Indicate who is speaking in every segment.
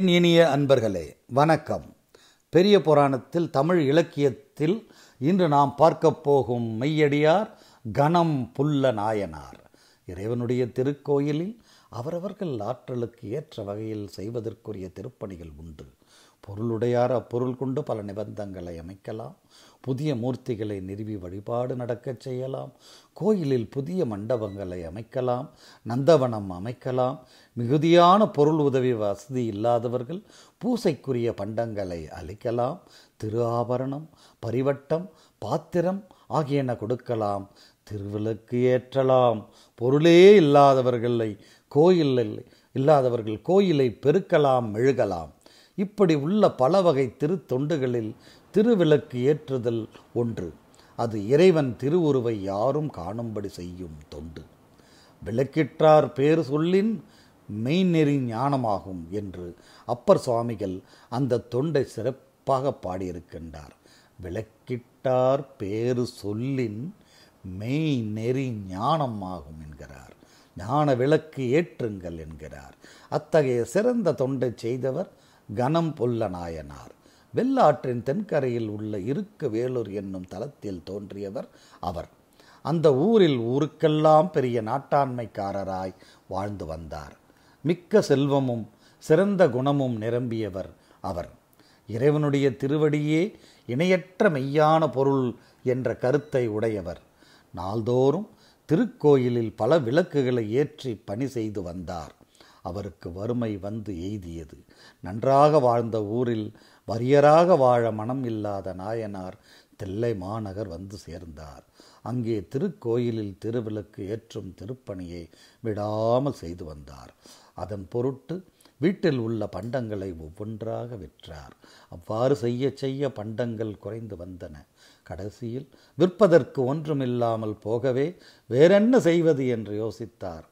Speaker 1: என் இனிய அன்பர்களே வணக்கம் பெரிய புராணத்தில் தமிழ் இலக்கியத்தில் இன்று நாம் பார்க்க போகும் மெய்யடியார் கணம் புல்ல நாயனார் இறைவனுடைய திருக்கோயிலில் அவரவர்கள் ஆற்றலுக்கு ஏற்ற வகையில் செய்வதற்குரிய திருப்பணிகள் உண்டு பொருளுடையார் அப்பொருள் கொண்டு பல நிபந்தங்களை அமைக்கலாம் புதிய மூர்த்திகளை நிறுவி வழிபாடு நடக்கச் செய்யலாம் கோயிலில் புதிய மண்டபங்களை அமைக்கலாம் நந்தவனம் அமைக்கலாம் மிகுதியான பொருள் உதவி வசதி இல்லாதவர்கள் பூசைக்குரிய பண்டங்களை அளிக்கலாம் திரு ஆபரணம் பரிவட்டம் பாத்திரம் ஆகியன கொடுக்கலாம் திருவிளக்கு ஏற்றலாம் பொருளே இல்லாதவர்களை கோயிலில் இல்லாதவர்கள் கோயிலை பெருக்கலாம் மெழுகலாம் இப்படி உள்ள பல வகை திருத்தொண்டுகளில் திருவிளக்கு ஏற்றுதல் ஒன்று அது இறைவன் திருவுருவை யாரும் காணும்படி செய்யும் தொண்டு விளக்கிற்றார் பேர் சொல்லின் மெய்நெறி ஞானமாகும் என்று அப்பர் சுவாமிகள் அந்த தொண்டை சிறப்பாக பாடியிருக்கின்றார் விளக்கிட்டார் பேரு சொல்லின் மெய் நெறி ஞானமாகும் என்கிறார் ஞான விளக்கு ஏற்றுங்கள் என்கிறார் அத்தகைய சிறந்த தொண்டை செய்தவர் கனம் பொல்ல நாயனார் வெள்ளாற்றின் தென்கரையில் உள்ள இருக்க வேலூர் என்னும் தலத்தில் தோன்றியவர் அவர் அந்த ஊரில் ஊருக்கெல்லாம் பெரிய நாட்டாண்மைக்காரராய் வாழ்ந்து வந்தார் மிக்க செல்வமும் சிறந்த குணமும் நிரம்பியவர் அவர் இறைவனுடைய திருவடியே இணையற்ற மெய்யான பொருள் என்ற கருத்தை உடையவர் நாள்தோறும் திருக்கோயிலில் பல விளக்குகளை ஏற்றி பணி செய்து வந்தார் அவருக்கு வறுமை வந்து எய்தியது நன்றாக வாழ்ந்த ஊரில் வறியராக வாழ மனம் இல்லாத நாயனார் தெல்லை மாநகர் வந்து சேர்ந்தார் அங்கே திருக்கோயிலில் திருவிளக்கு ஏற்றும் திருப்பணியை விடாமல் செய்து வந்தார் அதன் பொருட்டு வீட்டில் உள்ள பண்டங்களை ஒவ்வொன்றாக விற்றார் அவ்வாறு செய்ய செய்ய பண்டங்கள் குறைந்து வந்தன கடைசியில் விற்பதற்கு ஒன்றுமில்லாமல் போகவே வேறென்ன செய்வது என்று யோசித்தார்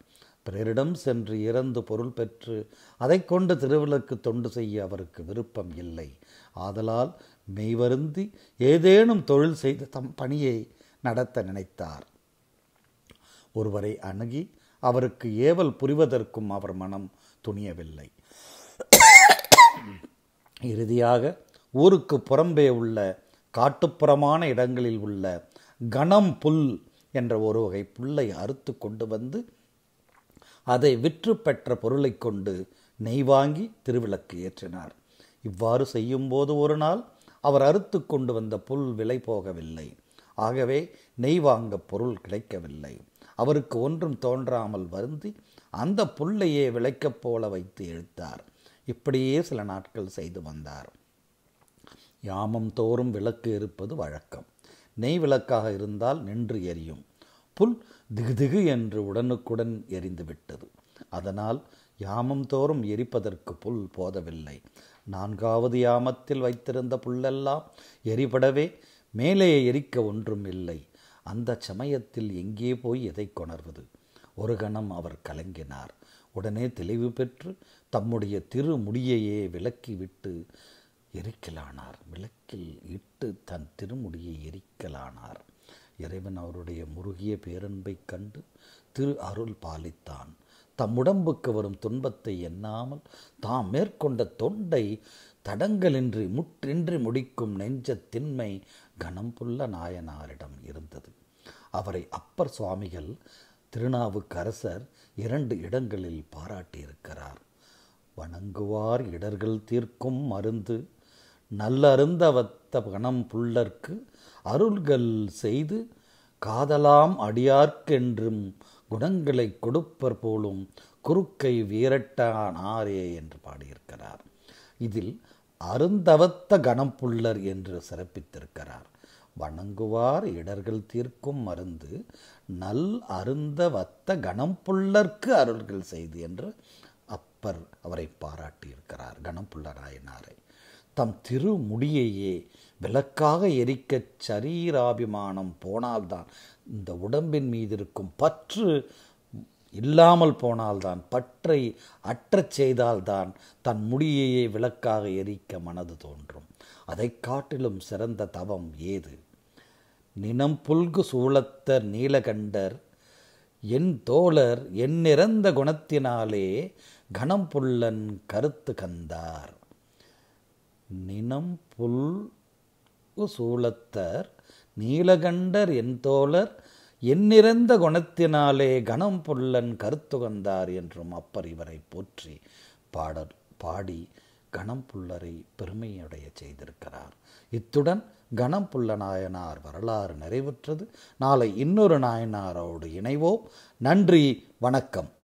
Speaker 1: பிறரிடம் சென்று இறந்து பொருள் பெற்று அதை கொண்டு திருவிளக்கு தொண்டு செய்ய அவருக்கு விருப்பம் இல்லை ஆதலால் மெய்வருந்தி ஏதேனும் தொழில் செய்து தம் பணியை நடத்த நினைத்தார் ஒருவரை அணுகி அவருக்கு ஏவல் புரிவதற்கும் அவர் மனம் துணியவில்லை இறுதியாக ஊருக்கு புறம்பே உள்ள காட்டுப்புறமான இடங்களில் உள்ள கணம் புல் என்ற ஒரு வகை புல்லை அறுத்து கொண்டு வந்து அதை விற்று பெற்ற பொருளை கொண்டு நெய் வாங்கி திருவிளக்கு ஏற்றினார் இவ்வாறு செய்யும்போது ஒரு நாள் அவர் அறுத்து கொண்டு வந்த புல் விலை போகவில்லை ஆகவே நெய் வாங்க பொருள் கிடைக்கவில்லை அவருக்கு ஒன்றும் தோன்றாமல் வருந்தி அந்த புல்லையே விளைக்கப் போல வைத்து இழுத்தார் இப்படியே சில நாட்கள் செய்து வந்தார் யாமம் தோறும் விளக்கு இருப்பது வழக்கம் நெய் விளக்காக இருந்தால் நின்று எரியும் புல் திகுதிகு என்று உடனுக்குடன் எரிந்துவிட்டது அதனால் யாமம் தோறும் எரிப்பதற்கு புல் போதவில்லை நான்காவது யாமத்தில் வைத்திருந்த புல்லெல்லாம் எரிபடவே மேலே எரிக்க ஒன்றும் இல்லை அந்த சமயத்தில் எங்கே போய் எதை கொணர்வது ஒரு கணம் அவர் கலங்கினார் உடனே தெளிவு பெற்று தம்முடைய திரு முடியையே விலக்கிவிட்டு எரிக்கலானார் விளக்கில் இட்டு தன் திருமுடியை எரிக்கலானார் இறைவன் அவருடைய முருகிய பேரன்பை கண்டு திரு அருள் பாலித்தான் தம் உடம்புக்கு வரும் துன்பத்தை எண்ணாமல் தாம் மேற்கொண்ட தொண்டை தடங்கலின்றி முற்றின்றி முடிக்கும் நெஞ்ச திண்மை கணம்புள்ள நாயனாரிடம் இருந்தது அவரை அப்பர் சுவாமிகள் திருநாவுக்கரசர் இரண்டு இடங்களில் பாராட்டியிருக்கிறார் வணங்குவார் இடர்கள் தீர்க்கும் மருந்து நல்லருந்தவத்த கணம் புள்ளர்க்கு அருள்கள் செய்து காதலாம் அடியார்க்கென்றும் குணங்களை கொடுப்பர் போலும் குறுக்கை வீரட்டானாரே என்று பாடியிருக்கிறார் இதில் அருந்தவத்த கணம்புள்ளர் என்று சிறப்பித்திருக்கிறார் வணங்குவார் இடர்கள் தீர்க்கும் மருந்து நல் அருந்த வத்த கணம்புள்ளர்க்கு அருள்கள் செய்து என்று அப்பர் அவரை பாராட்டியிருக்கிறார் கணம்புள்ள நாயனாரை தம் திருமுடியையே விளக்காக எரிக்க சரீராபிமானம் போனால்தான் இந்த உடம்பின் மீது இருக்கும் பற்று இல்லாமல் போனால்தான் பற்றை அற்றச் செய்தால்தான் தன் முடியையே விளக்காக எரிக்க மனது தோன்றும் அதை காட்டிலும் சிறந்த தவம் ஏது நினம் புல்கு சூழத்த நீலகண்டர் என் தோழர் என் நிறந்த குணத்தினாலே கணம் புல்லன் கருத்து கந்தார் நினம் புல் சூழத்தர் நீலகண்டர் என் தோழர் எண்ணிறந்த குணத்தினாலே கணம் புல்லன் கருத்துகந்தார் என்றும் அப்பர் இவரை போற்றி பாடல் பாடி கணம் புல்லரை பெருமையுடைய செய்திருக்கிறார் இத்துடன் கணம் நாயனார் வரலாறு நிறைவுற்றது நாளை இன்னொரு நாயனாரோடு இணைவோம் நன்றி வணக்கம்